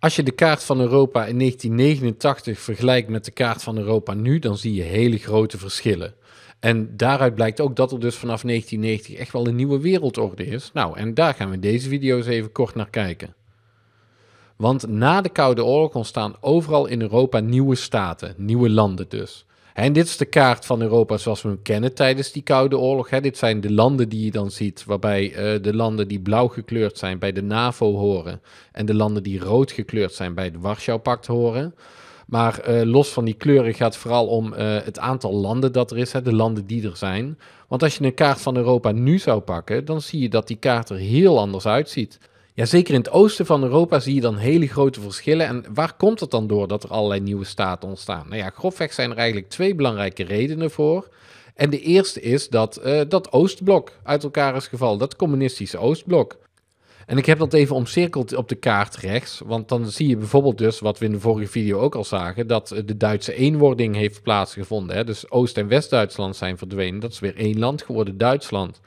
Als je de kaart van Europa in 1989 vergelijkt met de kaart van Europa nu, dan zie je hele grote verschillen. En daaruit blijkt ook dat er dus vanaf 1990 echt wel een nieuwe wereldorde is. Nou, en daar gaan we in deze eens even kort naar kijken. Want na de Koude Oorlog ontstaan overal in Europa nieuwe staten, nieuwe landen dus. En dit is de kaart van Europa zoals we hem kennen tijdens die Koude Oorlog. Hè. Dit zijn de landen die je dan ziet, waarbij eh, de landen die blauw gekleurd zijn bij de NAVO horen en de landen die rood gekleurd zijn bij het Warschau-pact horen. Maar eh, los van die kleuren gaat het vooral om eh, het aantal landen dat er is, hè, de landen die er zijn. Want als je een kaart van Europa nu zou pakken, dan zie je dat die kaart er heel anders uitziet. Ja, zeker in het oosten van Europa zie je dan hele grote verschillen. En waar komt het dan door dat er allerlei nieuwe staten ontstaan? Nou ja, grofweg zijn er eigenlijk twee belangrijke redenen voor. En de eerste is dat eh, dat Oostblok uit elkaar is gevallen, dat communistische Oostblok. En ik heb dat even omcirkeld op de kaart rechts, want dan zie je bijvoorbeeld dus, wat we in de vorige video ook al zagen, dat eh, de Duitse eenwording heeft plaatsgevonden. Hè? Dus Oost- en West-Duitsland zijn verdwenen, dat is weer één land geworden, Duitsland.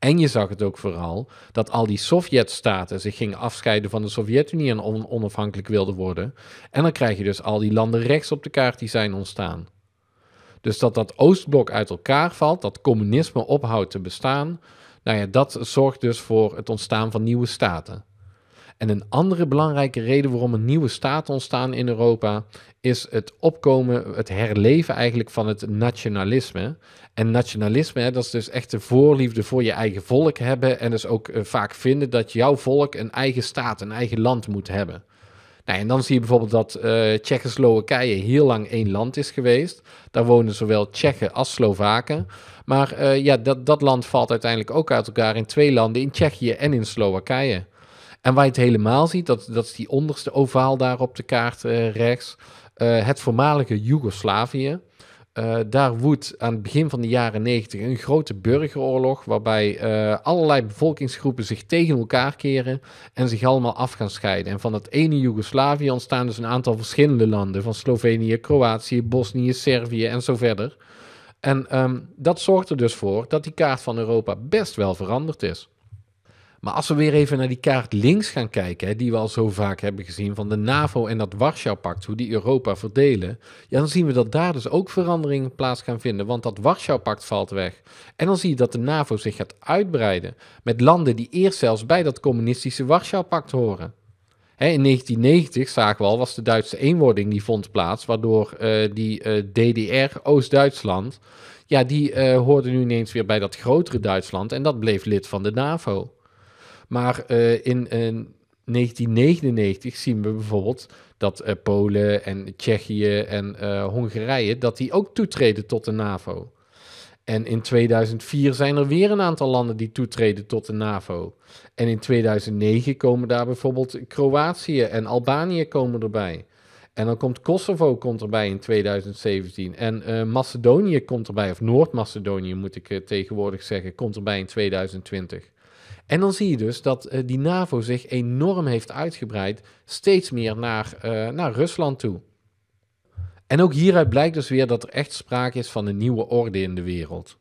En je zag het ook vooral dat al die Sovjet-staten zich gingen afscheiden van de Sovjet-Unie en onafhankelijk wilden worden. En dan krijg je dus al die landen rechts op de kaart die zijn ontstaan. Dus dat dat Oostblok uit elkaar valt, dat communisme ophoudt te bestaan, nou ja, dat zorgt dus voor het ontstaan van nieuwe staten. En een andere belangrijke reden waarom er nieuwe staten ontstaan in Europa is het opkomen, het herleven eigenlijk van het nationalisme. En nationalisme, dat is dus echt de voorliefde voor je eigen volk hebben en dus ook eh, vaak vinden dat jouw volk een eigen staat, een eigen land moet hebben. Nou, en dan zie je bijvoorbeeld dat uh, Tsjechoslowakije heel lang één land is geweest. Daar wonen zowel Tsjechen als Slovaken. Maar eh, ja, dat, dat land valt uiteindelijk ook uit elkaar in twee landen, in Tsjechië en in Slowakije. En waar je het helemaal ziet, dat, dat is die onderste ovaal daar op de kaart eh, rechts. Eh, het voormalige Joegoslavië. Eh, daar woedt aan het begin van de jaren 90 een grote burgeroorlog, waarbij allerlei bevolkingsgroepen zich tegen elkaar keren en zich allemaal af gaan scheiden. En van dat ene Joegoslavië ontstaan dus een aantal verschillende landen, van Slovenië, Kroatië, Bosnië, Servië en zo verder. En ehm, dat zorgt er dus voor dat die kaart van Europa best wel veranderd is. Maar als we weer even naar die kaart links gaan kijken, hè, die we al zo vaak hebben gezien van de NAVO en dat Warschau-pact, hoe die Europa verdelen, ja, dan zien we dat daar dus ook veranderingen plaats gaan vinden, want dat Warschau-pact valt weg. En dan zie je dat de NAVO zich gaat uitbreiden met landen die eerst zelfs bij dat communistische Warschau-pact horen. Hè, in 1990 zagen we al, was de Duitse eenwording die vond plaats, waardoor eh, die eh, DDR, Oost-Duitsland, ja, die eh, hoorde nu ineens weer bij dat grotere Duitsland en dat bleef lid van de NAVO. Maar eh, in, 1999 eh, zien we bijvoorbeeld dat eh, Polen en Tsjechië en Hongarije dat die ook toetreden tot de NAVO. En in 2004 zijn er weer een aantal landen die toetreden tot de NAVO. En in 2009 komen daar bijvoorbeeld Kroatië en Albanië komen erbij. En dan komt Kosovo komt erbij in 2017. En eh, Macedonië komt erbij, of Noord-Macedonië moet ik eh, tegenwoordig zeggen, komt erbij in 2020. En dan zie je dus dat eh, die NAVO zich enorm heeft uitgebreid, steeds meer naar, naar Rusland toe. En ook hieruit blijkt dus weer dat er echt sprake is van een nieuwe orde in de wereld.